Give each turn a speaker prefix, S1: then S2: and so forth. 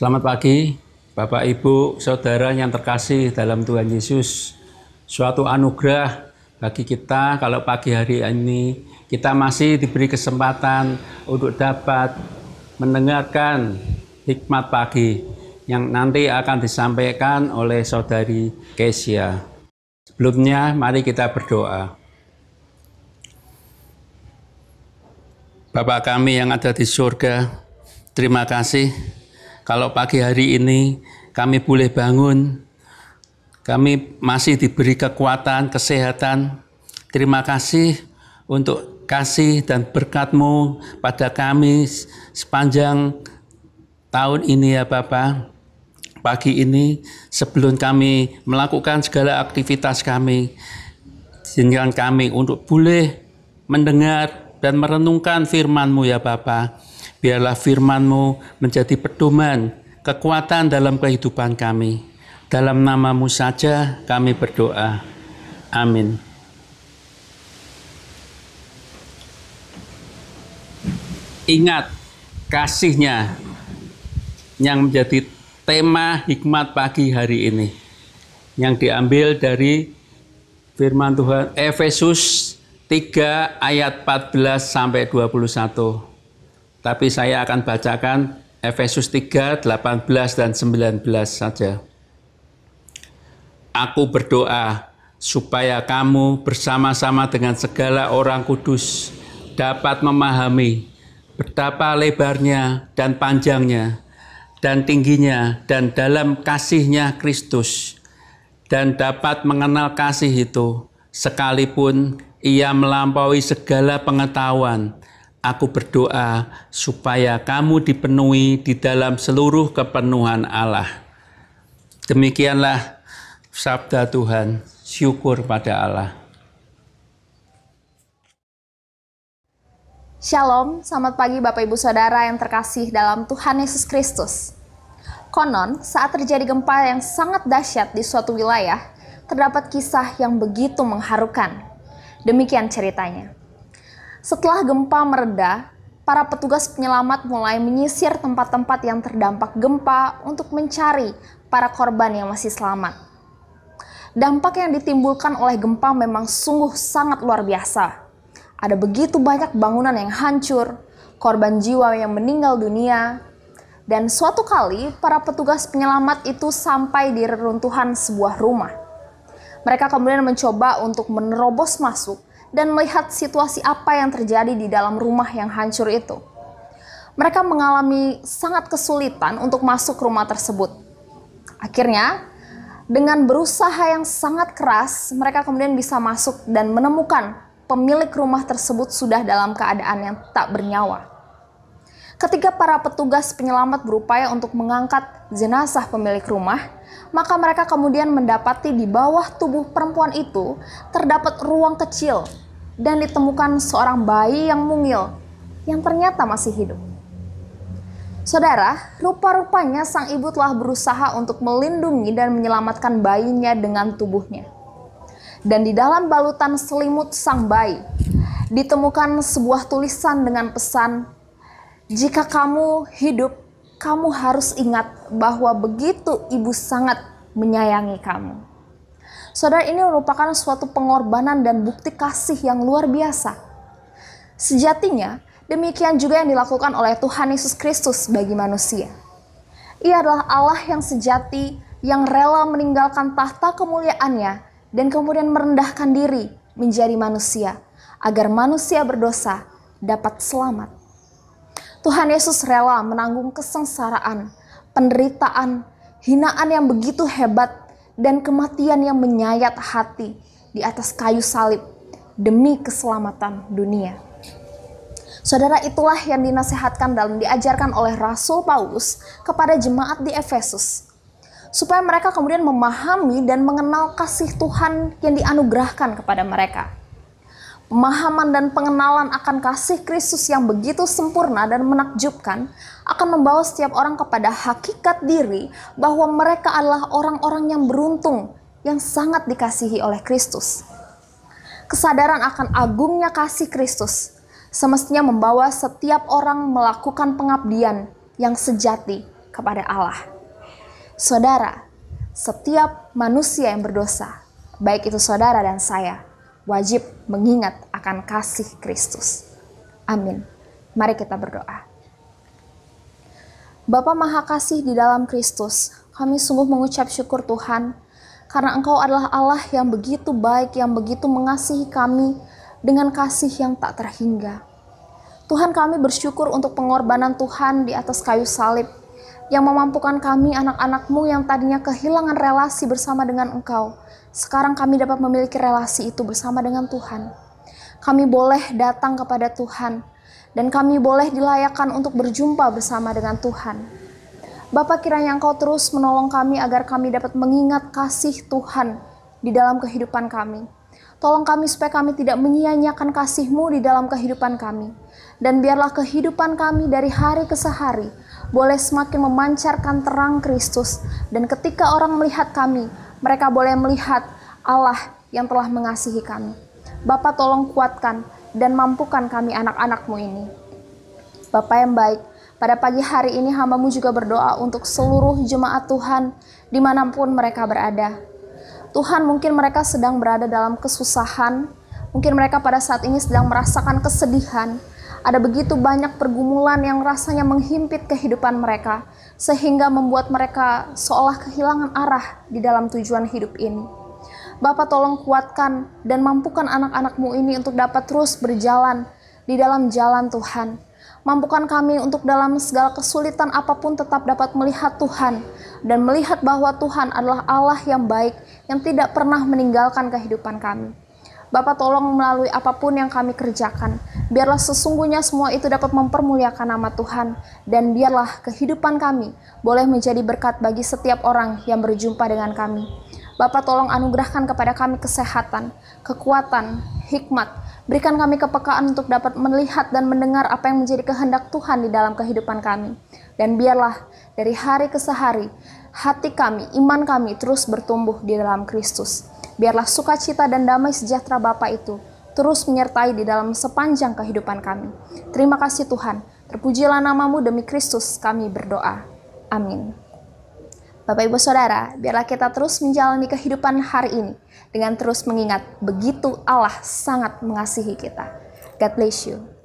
S1: Selamat pagi, Bapak, Ibu, Saudara yang terkasih dalam Tuhan Yesus. Suatu anugerah bagi kita kalau pagi hari ini kita masih diberi kesempatan untuk dapat mendengarkan hikmat pagi yang nanti akan disampaikan oleh saudari Kesia. Sebelumnya mari kita berdoa. Bapak kami yang ada di surga, terima kasih kalau pagi hari ini kami boleh bangun, kami masih diberi kekuatan, kesehatan. Terima kasih untuk kasih dan berkatmu pada kami sepanjang tahun ini ya Bapak. Pagi ini sebelum kami melakukan segala aktivitas kami, izinkan kami untuk boleh mendengar dan merenungkan firman-Mu ya Bapak. Biarlah firman-Mu menjadi pedoman, kekuatan dalam kehidupan kami. Dalam namamu saja kami berdoa. Amin. Ingat kasihnya yang menjadi tema hikmat pagi hari ini yang diambil dari firman Tuhan Efesus 3 ayat 14 sampai 21 tapi saya akan bacakan Efesus 3, 18 dan 19 saja. Aku berdoa supaya kamu bersama-sama dengan segala orang kudus dapat memahami betapa lebarnya dan panjangnya dan tingginya dan dalam kasihnya Kristus dan dapat mengenal kasih itu sekalipun ia melampaui segala pengetahuan Aku berdoa supaya kamu dipenuhi di dalam seluruh kepenuhan Allah. Demikianlah sabda Tuhan. Syukur pada Allah.
S2: Shalom, selamat pagi Bapak Ibu Saudara yang terkasih dalam Tuhan Yesus Kristus. Konon, saat terjadi gempa yang sangat dahsyat di suatu wilayah, terdapat kisah yang begitu mengharukan. Demikian ceritanya. Setelah gempa mereda, para petugas penyelamat mulai menyisir tempat-tempat yang terdampak gempa untuk mencari para korban yang masih selamat. Dampak yang ditimbulkan oleh gempa memang sungguh sangat luar biasa. Ada begitu banyak bangunan yang hancur, korban jiwa yang meninggal dunia, dan suatu kali para petugas penyelamat itu sampai di reruntuhan sebuah rumah. Mereka kemudian mencoba untuk menerobos masuk dan melihat situasi apa yang terjadi di dalam rumah yang hancur itu. Mereka mengalami sangat kesulitan untuk masuk rumah tersebut. Akhirnya, dengan berusaha yang sangat keras, mereka kemudian bisa masuk dan menemukan pemilik rumah tersebut sudah dalam keadaan yang tak bernyawa. Ketika para petugas penyelamat berupaya untuk mengangkat jenazah pemilik rumah, maka mereka kemudian mendapati di bawah tubuh perempuan itu terdapat ruang kecil dan ditemukan seorang bayi yang mungil yang ternyata masih hidup. Saudara, rupa-rupanya sang ibu telah berusaha untuk melindungi dan menyelamatkan bayinya dengan tubuhnya. Dan di dalam balutan selimut sang bayi, ditemukan sebuah tulisan dengan pesan jika kamu hidup, kamu harus ingat bahwa begitu ibu sangat menyayangi kamu. Saudara, ini merupakan suatu pengorbanan dan bukti kasih yang luar biasa. Sejatinya, demikian juga yang dilakukan oleh Tuhan Yesus Kristus bagi manusia. Ia adalah Allah yang sejati, yang rela meninggalkan tahta kemuliaannya dan kemudian merendahkan diri menjadi manusia, agar manusia berdosa dapat selamat. Tuhan Yesus rela menanggung kesengsaraan, penderitaan, hinaan yang begitu hebat, dan kematian yang menyayat hati di atas kayu salib demi keselamatan dunia. Saudara, itulah yang dinasehatkan dalam diajarkan oleh Rasul Paulus kepada jemaat di Efesus supaya mereka kemudian memahami dan mengenal kasih Tuhan yang dianugerahkan kepada mereka pemahaman dan pengenalan akan kasih Kristus yang begitu sempurna dan menakjubkan akan membawa setiap orang kepada hakikat diri bahwa mereka adalah orang-orang yang beruntung yang sangat dikasihi oleh Kristus. Kesadaran akan agungnya kasih Kristus semestinya membawa setiap orang melakukan pengabdian yang sejati kepada Allah. Saudara, setiap manusia yang berdosa, baik itu saudara dan saya, wajib mengingat akan kasih Kristus. Amin. Mari kita berdoa. Bapa Maha Kasih di dalam Kristus, kami sungguh mengucap syukur Tuhan, karena Engkau adalah Allah yang begitu baik, yang begitu mengasihi kami dengan kasih yang tak terhingga. Tuhan kami bersyukur untuk pengorbanan Tuhan di atas kayu salib, yang memampukan kami anak-anakmu yang tadinya kehilangan relasi bersama dengan engkau. Sekarang kami dapat memiliki relasi itu bersama dengan Tuhan. Kami boleh datang kepada Tuhan dan kami boleh dilayakan untuk berjumpa bersama dengan Tuhan. Bapak kiranya Engkau terus menolong kami agar kami dapat mengingat kasih Tuhan di dalam kehidupan kami. Tolong kami supaya kami tidak menyia-nyiakan kasih-Mu di dalam kehidupan kami. Dan biarlah kehidupan kami dari hari ke sehari boleh semakin memancarkan terang Kristus, dan ketika orang melihat kami, mereka boleh melihat Allah yang telah mengasihi kami. Bapa tolong kuatkan dan mampukan kami anak-anakmu ini. Bapa yang baik, pada pagi hari ini hambamu juga berdoa untuk seluruh jemaat Tuhan dimanapun mereka berada. Tuhan mungkin mereka sedang berada dalam kesusahan, mungkin mereka pada saat ini sedang merasakan kesedihan, ada begitu banyak pergumulan yang rasanya menghimpit kehidupan mereka, sehingga membuat mereka seolah kehilangan arah di dalam tujuan hidup ini. Bapak tolong kuatkan dan mampukan anak-anakmu ini untuk dapat terus berjalan di dalam jalan Tuhan. Mampukan kami untuk dalam segala kesulitan apapun tetap dapat melihat Tuhan dan melihat bahwa Tuhan adalah Allah yang baik yang tidak pernah meninggalkan kehidupan kami. Bapak tolong melalui apapun yang kami kerjakan, biarlah sesungguhnya semua itu dapat mempermuliakan nama Tuhan, dan biarlah kehidupan kami boleh menjadi berkat bagi setiap orang yang berjumpa dengan kami. Bapak tolong anugerahkan kepada kami kesehatan, kekuatan, hikmat, berikan kami kepekaan untuk dapat melihat dan mendengar apa yang menjadi kehendak Tuhan di dalam kehidupan kami. Dan biarlah dari hari ke sehari, hati kami, iman kami terus bertumbuh di dalam Kristus. Biarlah sukacita dan damai sejahtera Bapa itu terus menyertai di dalam sepanjang kehidupan kami. Terima kasih Tuhan. Terpujilah namamu demi Kristus kami berdoa. Amin. Bapak Ibu Saudara, biarlah kita terus menjalani kehidupan hari ini dengan terus mengingat begitu Allah sangat mengasihi kita. God bless you.